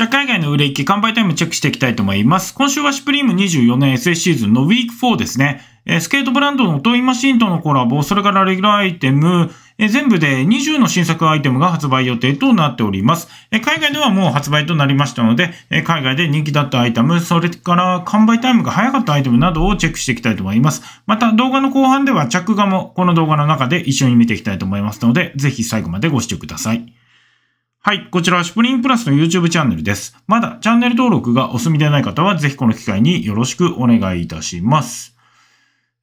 じゃあ海外の売れ行き、完売タイムチェックしていきたいと思います。今週はシュプリーム24年 s s シーズンのウィーク4ですね。えスケートブランドのトイマシンとのコラボ、それからレギュラーアイテム、え全部で20の新作アイテムが発売予定となっております。え海外ではもう発売となりましたので、え海外で人気だったアイテム、それから完売タイムが早かったアイテムなどをチェックしていきたいと思います。また動画の後半では着画もこの動画の中で一緒に見ていきたいと思いますので、ぜひ最後までご視聴ください。はい。こちらはシュプリンプラスの YouTube チャンネルです。まだチャンネル登録がお済みでない方は、ぜひこの機会によろしくお願いいたします。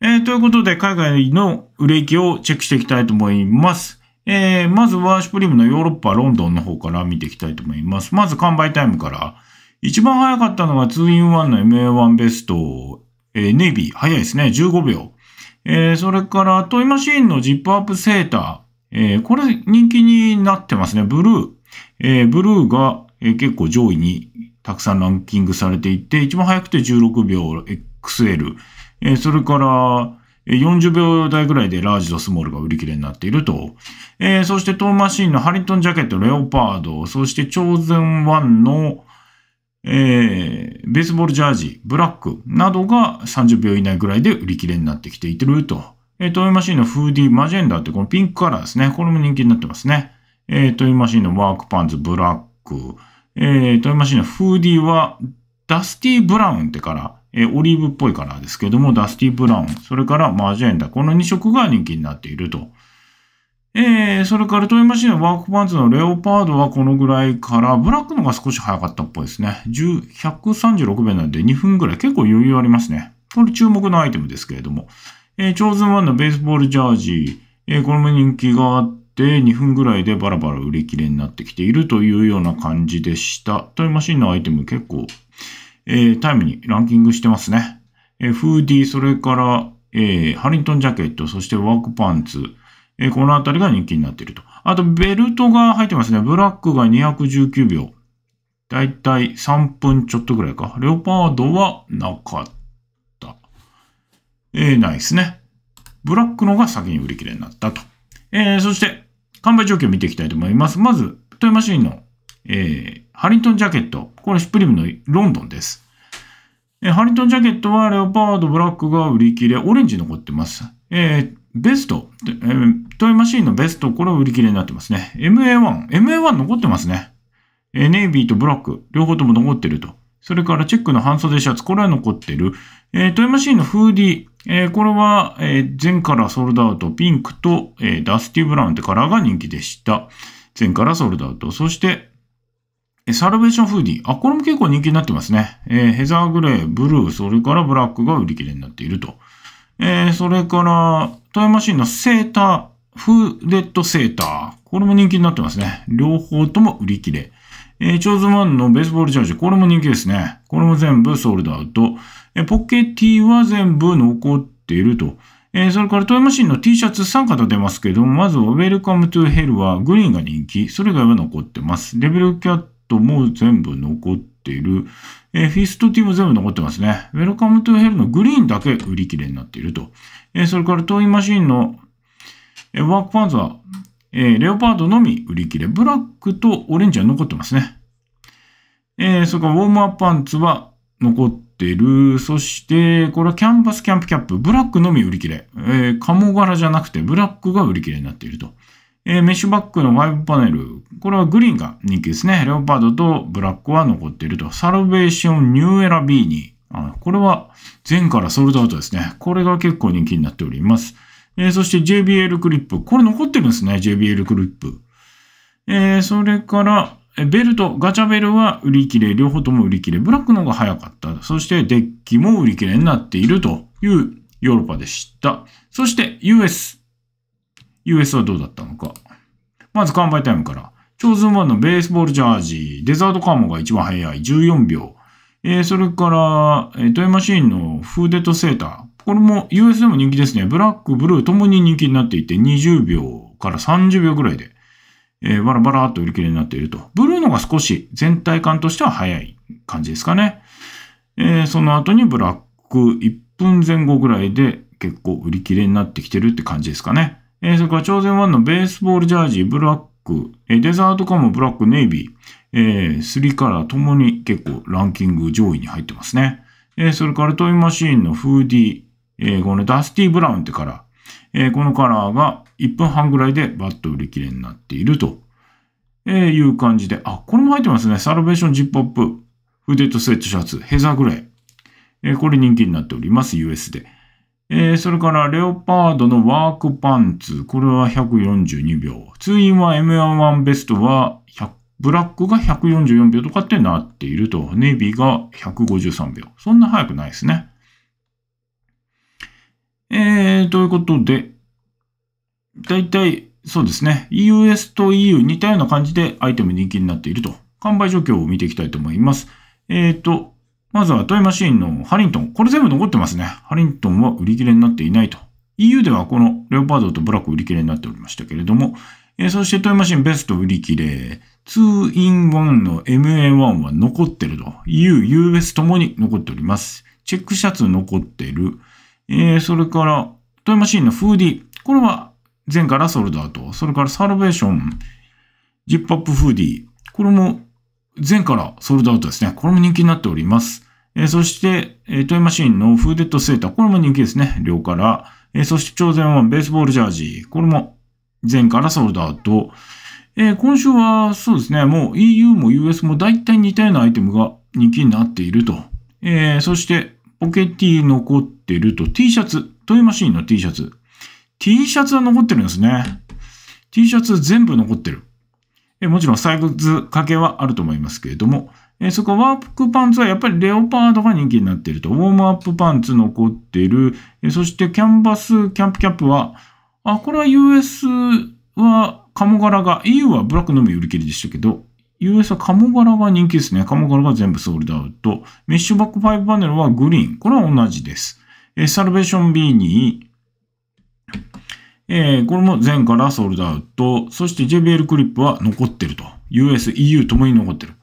えー、ということで、海外の売れ行きをチェックしていきたいと思います。えー、まずは、シュプリームのヨーロッパ、ロンドンの方から見ていきたいと思います。まず、完売タイムから。一番早かったのが 2in1 の MA1 ベスト、えー、ネイビー。早いですね。15秒。えー、それから、トイマシーンのジップアップセーター。えー、これ人気になってますね。ブルー。えー、ブルーが、えー、結構上位にたくさんランキングされていて、一番早くて16秒 XL、えー、それから40秒台ぐらいでラージとスモールが売り切れになっていると、えー、そしてトーマシーンのハリントンジャケット、レオパード、そしてチョーズンワンの、えー、ベースボールジャージ、ブラックなどが30秒以内ぐらいで売り切れになってきていると。えー、トーマシーンのフーディーマジェンダーってこのピンクカラーですね。これも人気になってますね。えー、トイマシンのワークパンツブラック、えー、トイマシンのフーディーはダスティーブラウンってから、えー、オリーブっぽいカラーですけども、ダスティブラウン、それからマジェンダ、この2色が人気になっていると。えー、それからトイマシンのワークパンツのレオパードはこのぐらいから、ブラックのが少し早かったっぽいですね。10 136秒なんで2分ぐらい、結構余裕ありますね。これ注目のアイテムですけれども。えー、チョーズンンのベースボールジャージー、えー、これも人気があっで、2分ぐらいでバラバラ売り切れになってきているというような感じでした。タイムマシンのアイテム結構、えー、タイムにランキングしてますね。えー、フーディー、それから、えー、ハリントンジャケット、そしてワークパンツ、えー、このあたりが人気になっていると。あと、ベルトが入ってますね。ブラックが219秒。だいたい3分ちょっとぐらいか。レオパードはなかった。えー、ないですね。ブラックのが先に売り切れになったと。えー、そして、販売状況を見ていきたいと思います。まず、トヨマシンの、えー、ハリントンジャケット。これ、シュプリムのロンドンです。えー、ハリントンジャケットは、レオパード、ブラックが売り切れ、オレンジ残ってます。えー、ベスト、えー、トヨマシンのベスト、これは売り切れになってますね。MA1、MA1 残ってますね。えー、ネイビーとブラック、両方とも残ってると。それからチェックの半袖シャツ、これは残ってる。えー、シーンのフーディ、えー、これは、えー、前からソールドアウト、ピンクと、えー、ダスティブラウンってカラーが人気でした。前からソールドアウト。そして、サルベーションフーディー。あ、これも結構人気になってますね。えー、ヘザーグレー、ブルー、それからブラックが売り切れになっていると。えー、それから、トイシーンのセーター、フーレットセーター。これも人気になってますね。両方とも売り切れ。えー、チョーズンのベースボールジャージ、これも人気ですね。これも全部ソールドアウト。えー、ポケティは全部残っていると。えー、それからトイマシンの T シャツ3型出ますけども、まずはウェルカムトゥヘルはグリーンが人気。それ以外は残ってます。レベルキャットも全部残っている。えフィストティも全部残ってますね。ウェルカムトゥヘルのグリーンだけ売り切れになっていると。えそれからトイマシンのえワークパンツはえー、レオパードのみ売り切れ。ブラックとオレンジは残ってますね。えー、それからウォームアップパンツは残ってる。そして、これはキャンバスキャンプキャップ。ブラックのみ売り切れ。えー、鴨柄じゃなくてブラックが売り切れになっていると。えー、メッシュバックのワイプパネル。これはグリーンが人気ですね。レオパードとブラックは残っていると。サルベーションニューエラビーニ。あこれは前からソールドアウトですね。これが結構人気になっております。えー、そして JBL クリップ。これ残ってるんですね、JBL クリップ。えー、それから、ベルト、ガチャベルは売り切れ、両方とも売り切れ、ブラックの方が早かった。そしてデッキも売り切れになっているというヨーロッパでした。そして US。US はどうだったのか。まず完売タイムから。超ズームンのベースボールジャージ、デザートカーモが一番早い、14秒。えー、それから、えー、トイマシーンのフーデットセーター。これも u s でも人気ですね。ブラック、ブルーともに人気になっていて、20秒から30秒ぐらいで、えー、バラバラっと売り切れになっていると。ブルーのが少し全体感としては早い感じですかね。えー、その後にブラック1分前後ぐらいで結構売り切れになってきてるって感じですかね。えー、それから朝鮮1のベースボールジャージ、ブラック、えデザートカム、ブラック、ネイビー、えー、3カラーともに結構ランキング上位に入ってますね。えー、それからトイマシーンのフーディー、えー、このダスティーブラウンってカラー、えー、このカラーが1分半ぐらいでバッと売り切れになっていると、えいう感じで、あ、これも入ってますね。サルベーションジップアップ、フーデッドスウェットシャツ、ヘザーグレー。えこれ人気になっております。US で。えそれから、レオパードのワークパンツ。これは142秒。2インは M11 ベストは100ブラックが144秒とかってなっていると、ネイビーが153秒。そんな早くないですね。えー、ということで、大体、そうですね。EUS と EU 似たような感じでアイテム人気になっていると。完売状況を見ていきたいと思います。えっ、ー、と、まずはトイマシーンのハリントン。これ全部残ってますね。ハリントンは売り切れになっていないと。EU ではこのレオパードとブラック売り切れになっておりましたけれども、えー、そしてトイマシンベスト売り切れ、2-in-1 の MA1 は残ってると。EU、US ともに残っております。チェックシャツ残ってる。えー、それから、トイマシーンのフーディ。これは前からソルダート。それからサルベーション、ジップアップフーディ。これも前からソルダートですね。これも人気になっております。えー、そして、えー、トイマシーンのフーデッドセーター。これも人気ですね。両から。えー、そして、超前はベースボールジャージー。これも前からソルダート。えー、今週はそうですね。もう EU も US も大体似たようなアイテムが人気になっていると。えー、そして、ポケティ残ってると T シャツ。トイマシーンの T シャツ。T シャツは残ってるんですね。T シャツ全部残ってる。えもちろんサイズ掛けはあると思いますけれども、えそこワークパンツはやっぱりレオパードが人気になっていると。ウォームアップパンツ残ってる。えそしてキャンバスキャンプキャップは、あ、これは US はカモ柄が、EU はブラックのみ売り切りでしたけど、US は鴨柄が人気ですね。鴨柄が全部ソールドアウト。メッシュバック5パネルはグリーン。これは同じです。えー、サルベーション B に、えー、これも前からソールドアウト。そして JBL クリップは残ってると。US、EU ともに残ってる。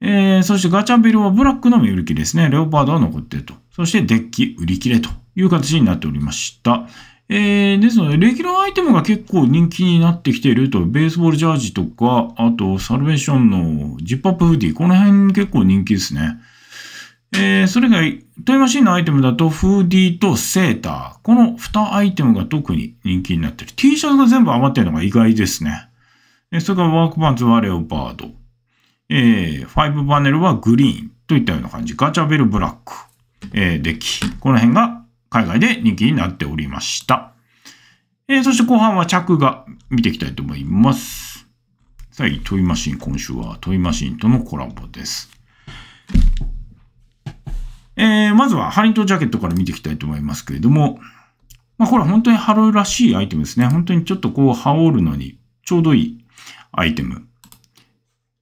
えー、そしてガチャビルはブラックのみ売り切れですね。レオパードは残ってると。そしてデッキ売り切れという形になっておりました。えー、ですので、レギュラーアイテムが結構人気になってきていると、ベースボールジャージとか、あと、サルベーションのジップアップフーディー、この辺結構人気ですね。えー、それ以外、タイムマシンのアイテムだと、フーディーとセーター。この2アイテムが特に人気になってる。T シャツが全部余ってるのが意外ですね。えそれからワークパンツはレオパード。えー、ファイブパネルはグリーンといったような感じ。ガチャベルブラック。えー、デッキ。この辺が海外で人気になっておりました。えー、そして後半は着画見ていきたいと思います。さあ、トイマシン、今週はトイマシンとのコラボです。えー、まずはハリントジャケットから見ていきたいと思いますけれども、まあ、これは本当にハローらしいアイテムですね。本当にちょっとこう羽織るのにちょうどいいアイテム。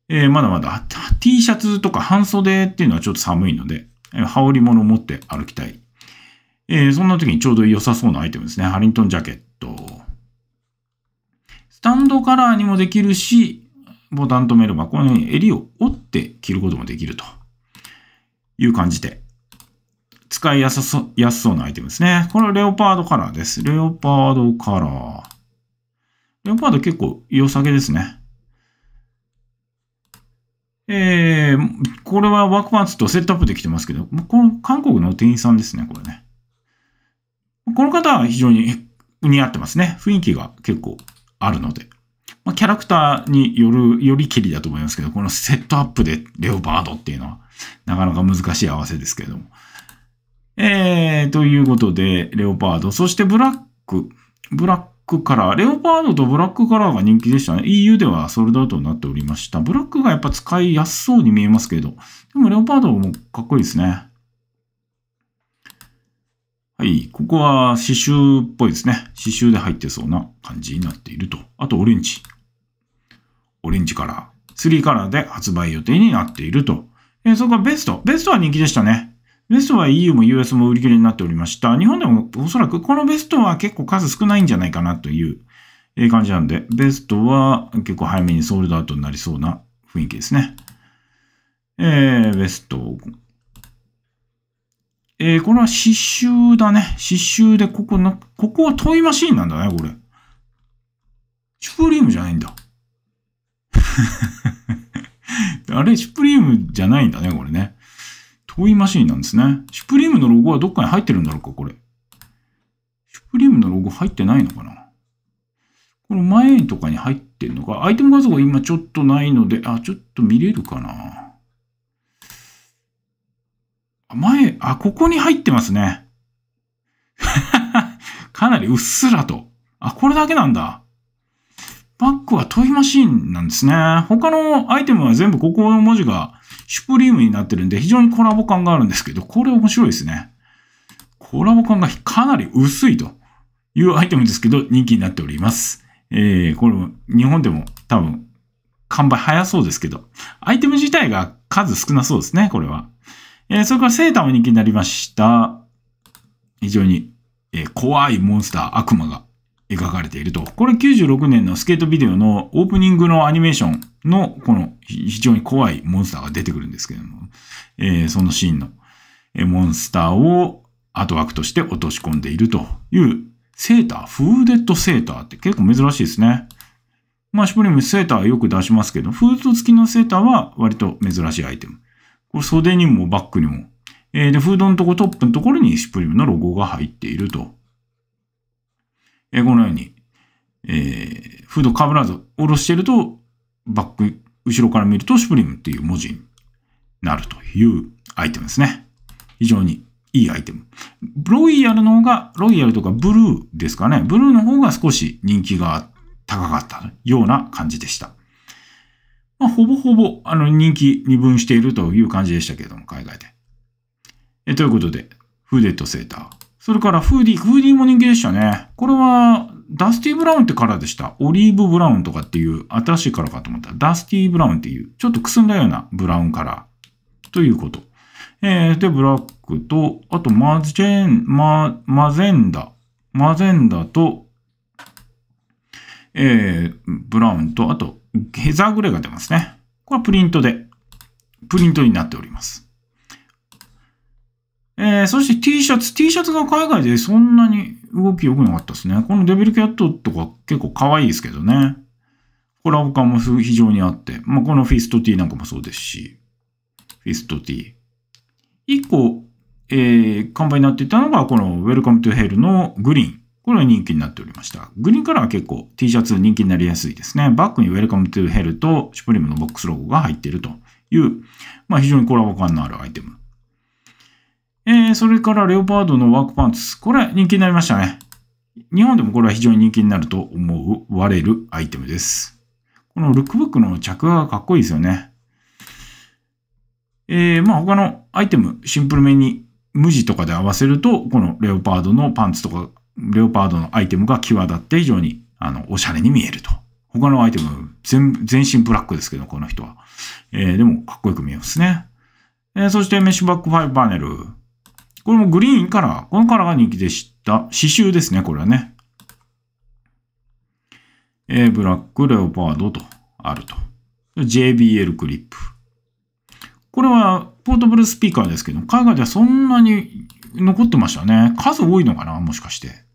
えー、まだまだ T シャツとか半袖っていうのはちょっと寒いので、羽織物を持って歩きたいえー、そんな時にちょうど良さそうなアイテムですね。ハリントンジャケット。スタンドカラーにもできるし、ボタン止めればこのように襟を折って着ることもできるという感じで、使いやすそやすそうなアイテムですね。これはレオパードカラーです。レオパードカラー。レオパード結構良さげですね。えー、これはワークパンツとセットアップできてますけど、この韓国の店員さんですね、これね。この方は非常に似合ってますね。雰囲気が結構あるので。まあ、キャラクターによる、よりきりだと思いますけど、このセットアップでレオパードっていうのは、なかなか難しい合わせですけれども。えー、ということで、レオパード、そしてブラック、ブラックカラー、レオパードとブラックカラーが人気でしたね。EU ではソールドアウトになっておりました。ブラックがやっぱ使いやすそうに見えますけど、でもレオパードもかっこいいですね。はい。ここは刺繍っぽいですね。刺繍で入ってそうな感じになっていると。あとオレンジ。オレンジカラー。3カラーで発売予定になっていると。えー、それからベスト。ベストは人気でしたね。ベストは EU も US も売り切れになっておりました。日本でもおそらくこのベストは結構数少ないんじゃないかなという感じなんで、ベストは結構早めにソールドアウトになりそうな雰囲気ですね。えー、ベストえー、これは刺繍だね。刺繍で、ここな、ここはトイマシーンなんだね、これ。シュプリームじゃないんだ。あれ、シュプリームじゃないんだね、これね。トイマシーンなんですね。シュプリームのロゴはどっかに入ってるんだろうか、これ。シュプリームのロゴ入ってないのかなこの前とかに入ってるのか。アイテム画像が今ちょっとないので、あ、ちょっと見れるかな。前、あ、ここに入ってますね。かなりうっすらと。あ、これだけなんだ。バックはトイマシーンなんですね。他のアイテムは全部ここの文字がシュプリームになってるんで、非常にコラボ感があるんですけど、これ面白いですね。コラボ感がかなり薄いというアイテムですけど、人気になっております。えー、これも日本でも多分完売早そうですけど、アイテム自体が数少なそうですね、これは。えー、それからセーターも人気になりました。非常に、えー、怖いモンスター、悪魔が描かれていると。これ96年のスケートビデオのオープニングのアニメーションのこの非常に怖いモンスターが出てくるんですけども、えー、そのシーンの、えー、モンスターを後枠として落とし込んでいるというセーター、フーデッドセーターって結構珍しいですね。まあ、シュプリームセーターはよく出しますけど、フード付きのセーターは割と珍しいアイテム。これ袖にもバックにも。えー、で、フードのとこトップのところにシュプリームのロゴが入っていると。えー、このように、えー、フード被らず下ろしていると、バック、後ろから見るとシュプリームっていう文字になるというアイテムですね。非常にいいアイテム。ロイヤルの方が、ロイヤルとかブルーですかね。ブルーの方が少し人気が高かったような感じでした。まあ、ほぼほぼ、あの、人気二分しているという感じでしたけれども、海外で。えということで、フーデットセーター。それからフーディ、フーディも人気でしたね。これは、ダスティブラウンってカラーでした。オリーブブラウンとかっていう、新しいカラーかと思ったら、ダスティブラウンっていう、ちょっとくすんだようなブラウンカラー。ということ。えー、で、ブラックと、あと、マジェン、マ、マゼンダ。マゼンダと、えー、ブラウンと、あと、ヘザーグレーが出ますね。これはプリントで、プリントになっております。えー、そして T シャツ。T シャツが海外でそんなに動き良くなかったですね。このデビルキャットとか結構可愛いですけどね。コラボ感も非常にあって。まあ、このフィスト T なんかもそうですし。フィスト T。1個、えー、看板になっていたのが、この Welcome to Hell のグリーン。これは人気になっておりました。グリーンカラーは結構 T シャツ人気になりやすいですね。バックに Welcome to Hell と Supreme のボックスロゴが入っているという、まあ非常にコラボ感のあるアイテム。えー、それからレオパードのワークパンツ。これ人気になりましたね。日本でもこれは非常に人気になると思われるアイテムです。このルックブックの着画がかっこいいですよね。えー、まあ他のアイテム、シンプルめに無地とかで合わせると、このレオパードのパンツとかレオパードのアイテムが際立って非常に、あの、おしゃれに見えると。他のアイテム、全、全身ブラックですけど、この人は。えー、でも、かっこよく見えますね。えー、そして、メッシュバックファイブパネル。これもグリーンカラー。このカラーが人気でした。刺繍ですね、これはね。えー、ブラック、レオパードと、あると。JBL クリップ。これは、ポートブルスピーカーですけど、海外ではそんなに残ってましたね。数多いのかなもしかして。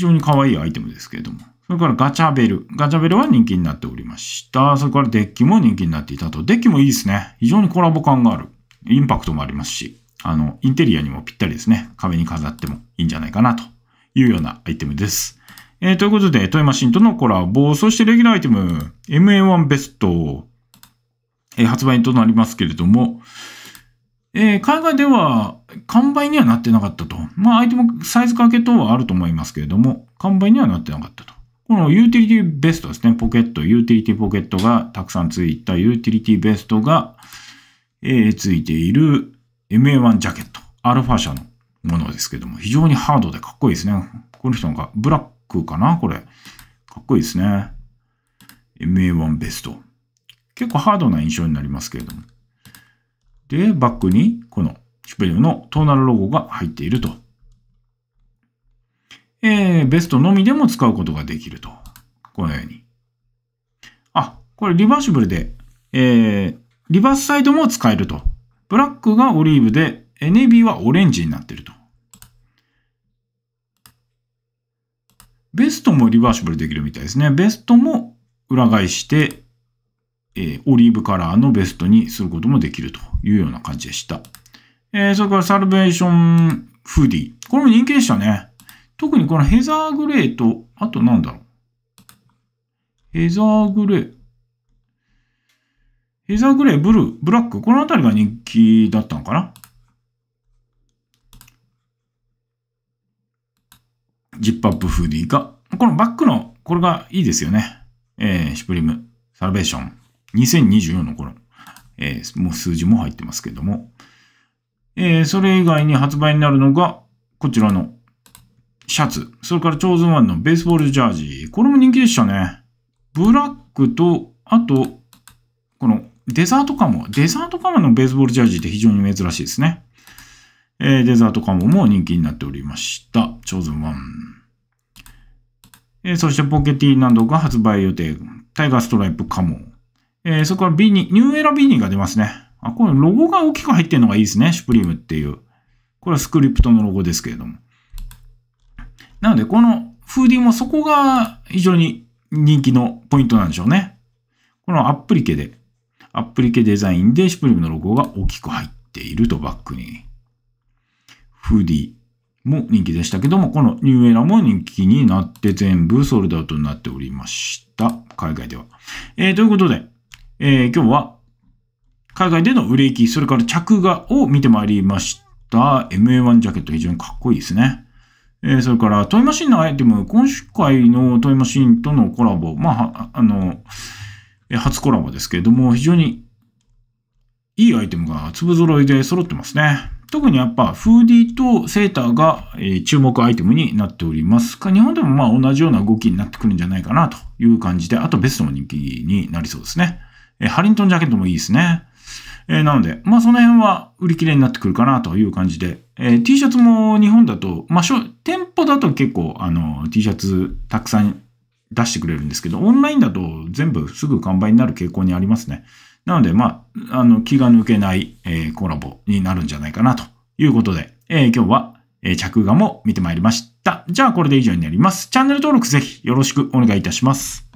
常に可愛いアイテムですけれども。それからガチャベル。ガチャベルは人気になっておりました。それからデッキも人気になっていたと。デッキもいいですね。非常にコラボ感がある。インパクトもありますし、あの、インテリアにもぴったりですね。壁に飾ってもいいんじゃないかなというようなアイテムです。えー、ということで、富山ンとのコラボ、そしてレギュラーアイテム、MA1 ベスト、えー、発売となりますけれども、えー、海外では完売にはなってなかったと。まあ、相手もサイズ掛け等はあると思いますけれども、完売にはなってなかったと。このユーティリティベストですね、ポケット、ユーティリティポケットがたくさんついたユーティリティベストが、えついている MA1 ジャケット、アルファ社のものですけども、非常にハードでかっこいいですね。この人がブラックかなこれ。かっこいいですね。MA1 ベスト。結構ハードな印象になりますけれども。で、バックに、このシュペリオのトーナルロゴが入っていると。えー、ベストのみでも使うことができると。このように。あ、これリバーシブルで、えー、リバースサイドも使えると。ブラックがオリーブで、ネイビーはオレンジになっていると。ベストもリバーシブルできるみたいですね。ベストも裏返して、えー、オリーブカラーのベストにすることもできるというような感じでした。えー、それからサルベーションフーディー。これも人気でしたね。特にこのヘザーグレーと、あとなんだろう。ヘザーグレー。ヘザーグレー、ブルー、ブラック。このあたりが人気だったのかなジップアップフーディーが。このバックの、これがいいですよね。えー、シュプリム、サルベーション。2024の頃。えー、もう数字も入ってますけども。えー、それ以外に発売になるのが、こちらのシャツ。それからチョーズンワンのベースボールジャージ。これも人気でしたね。ブラックと、あと、このデザートカモ。デザートカモのベースボールジャージって非常に珍しいですね。えー、デザートカモも人気になっておりました。チョーズンワン。えー、そしてポケティなどが発売予定。タイガーストライプカモ。えー、そこからビニ、ニューエラビーニが出ますね。あ、このロゴが大きく入ってるのがいいですね。シュプリームっていう。これはスクリプトのロゴですけれども。なので、このフーディーもそこが非常に人気のポイントなんでしょうね。このアプリケで、アプリケデザインでシュプリームのロゴが大きく入っているとバックに。フーディーも人気でしたけども、このニューエラも人気になって全部ソールドアウトになっておりました。海外では。えー、ということで、えー、今日は海外での売れ行き、それから着画を見てまいりました。MA1 ジャケット非常にかっこいいですね。えー、それからトイマシンのアイテム、今週回のトイマシンとのコラボ、まあ、あの、初コラボですけれども、非常にいいアイテムが粒揃いで揃ってますね。特にやっぱフーディーとセーターが注目アイテムになっております。か、日本でもまあ同じような動きになってくるんじゃないかなという感じで、あとベストも人気になりそうですね。ハリントンジャケットもいいですね。えー、なので、まあその辺は売り切れになってくるかなという感じで、えー、T シャツも日本だと、まあ店舗だと結構あの T シャツたくさん出してくれるんですけど、オンラインだと全部すぐ完売になる傾向にありますね。なので、まあ、あの、気が抜けない、えー、コラボになるんじゃないかなということで、えー、今日は、えー、着画も見てまいりました。じゃあ、これで以上になります。チャンネル登録ぜひよろしくお願いいたします。